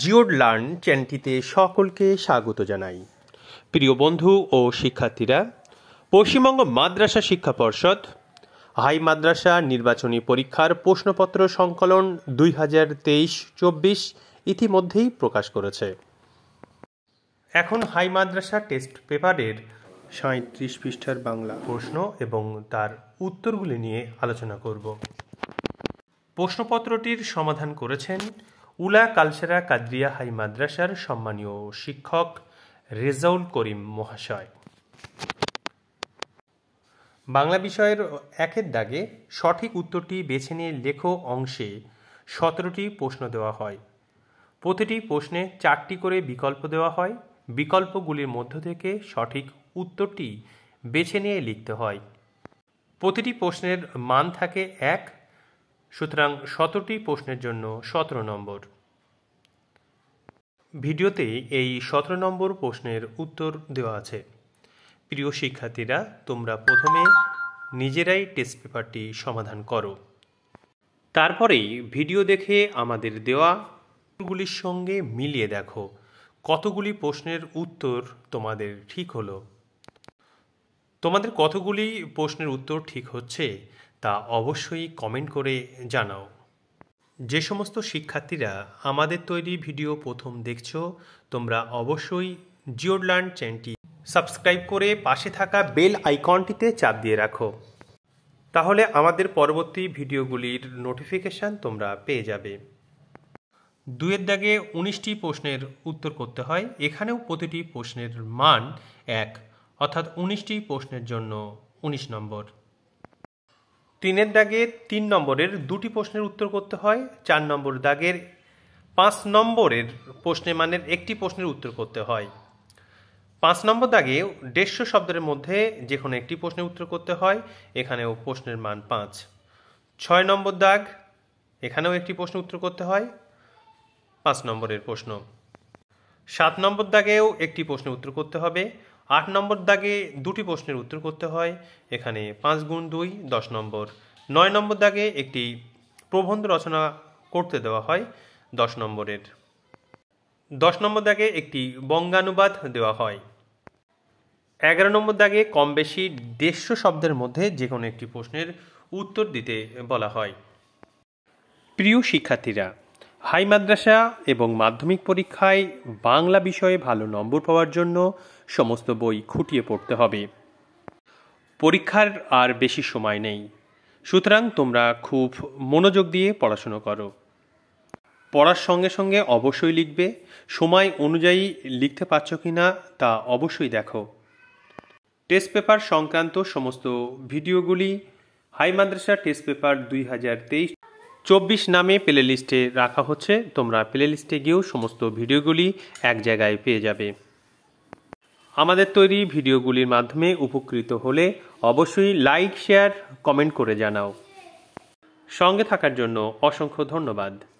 জিওড learn চ্যানেলটিতে সকলকে স্বাগত জানাই প্রিয় বন্ধু ও শিক্ষার্থীরা পশ্চিমবঙ্গ মাদ্রাসা শিক্ষা পর্ষদ হাই মাদ্রাসা নির্বাচনী পরীক্ষার প্রশ্নপত্র সংকলন দুই হাজার তেইশ চব্বিশ ইতিমধ্যেই প্রকাশ করেছে এখন হাই মাদ্রাসা টেস্ট পেপারের সাঁত্রিশ পৃষ্ঠার বাংলা প্রশ্ন এবং তার উত্তরগুলি নিয়ে আলোচনা করব প্রশ্নপত্রটির সমাধান করেছেন উলা কালসেরা কাদরিয়া হাই মাদ্রাসার সম্মানীয় শিক্ষক রেজাউল করিম মহাশয় বাংলা বিষয়ের একের দাগে সঠিক উত্তরটি বেছে নিয়ে লেখো অংশে সতেরোটি প্রশ্ন দেওয়া হয় প্রতিটি প্রশ্নে চারটি করে বিকল্প দেওয়া হয় বিকল্পগুলির মধ্য থেকে সঠিক উত্তরটি বেছে নিয়ে লিখতে হয় প্রতিটি প্রশ্নের মান থাকে এক সুতরাং সতেরোটি প্রশ্নের জন্য সতেরো নম্বর ভিডিওতে এই সতেরো নম্বর প্রশ্নের উত্তর দেওয়া আছে প্রিয় শিক্ষার্থীরা তোমরা প্রথমে নিজেরাই টেস্ট পেপারটি সমাধান করো তারপরে ভিডিও দেখে আমাদের দেওয়া গুলির সঙ্গে মিলিয়ে দেখো কতগুলি প্রশ্নের উত্তর তোমাদের ঠিক হলো তোমাদের কতগুলি প্রশ্নের উত্তর ঠিক হচ্ছে তা অবশ্যই কমেন্ট করে জানাও যে সমস্ত শিক্ষার্থীরা আমাদের তৈরি ভিডিও প্রথম দেখছো তোমরা অবশ্যই জিওডলার্ন চ্যানেলটি সাবস্ক্রাইব করে পাশে থাকা বেল আইকনটিতে চাপ দিয়ে রাখো তাহলে আমাদের পরবর্তী ভিডিওগুলির নোটিফিকেশান তোমরা পেয়ে যাবে দুয়ের দাগে উনিশটি প্রশ্নের উত্তর করতে হয় এখানেও প্রতিটি প্রশ্নের মান এক অর্থাৎ উনিশটি প্রশ্নের জন্য উনিশ নম্বর তিনের দাগে তিন নম্বরের দুটি প্রশ্নের উত্তর করতে হয় চার নম্বর দাগের পাঁচ নম্বরের প্রশ্নে মানের একটি প্রশ্নের উত্তর করতে হয় পাঁচ নম্বর দাগে দেড়শো শব্দের মধ্যে যে কোনো একটি প্রশ্নের উত্তর করতে হয় এখানেও প্রশ্নের মান পাঁচ ছয় নম্বর দাগ এখানেও একটি প্রশ্ন উত্তর করতে হয় পাঁচ নম্বরের প্রশ্ন সাত নম্বর দাগেও একটি প্রশ্নের উত্তর করতে হবে আট নম্বর দাগে দুটি প্রশ্নের উত্তর করতে হয় এখানে পাঁচ গুণ দুই দশ নম্বর নয় নম্বর দাগে একটি প্রবন্ধ রচনা করতে দেওয়া হয় দশ নম্বরের দশ নম্বর দাগে একটি বঙ্গানুবাদ দেওয়া হয় এগারো নম্বর দাগে কম বেশি দেড়শো শব্দের মধ্যে যে কোনো একটি প্রশ্নের উত্তর দিতে বলা হয় প্রিয় শিক্ষার্থীরা হাই মাদ্রাসা এবং মাধ্যমিক পরীক্ষায় বাংলা বিষয়ে ভালো নম্বর পাওয়ার জন্য সমস্ত বই খুঁটিয়ে পড়তে হবে পরীক্ষার আর বেশি সময় নেই সুতরাং তোমরা খুব মনোযোগ দিয়ে পড়াশুনো করো পড়ার সঙ্গে সঙ্গে অবশ্যই লিখবে সময় অনুযায়ী লিখতে পারছ কি না তা অবশ্যই দেখো টেস্ট পেপার সংক্রান্ত সমস্ত ভিডিওগুলি হাই মাদ্রাসা টেস্ট পেপার দুই হাজার তেইশ চব্বিশ নামে প্লে লিস্টে রাখা হচ্ছে তোমরা প্লে লিস্টে গিয়েও সমস্ত ভিডিওগুলি এক জায়গায় পেয়ে যাবে আমাদের তৈরি ভিডিওগুলির মাধ্যমে উপকৃত হলে অবশ্যই লাইক শেয়ার কমেন্ট করে জানাও সঙ্গে থাকার জন্য অসংখ্য ধন্যবাদ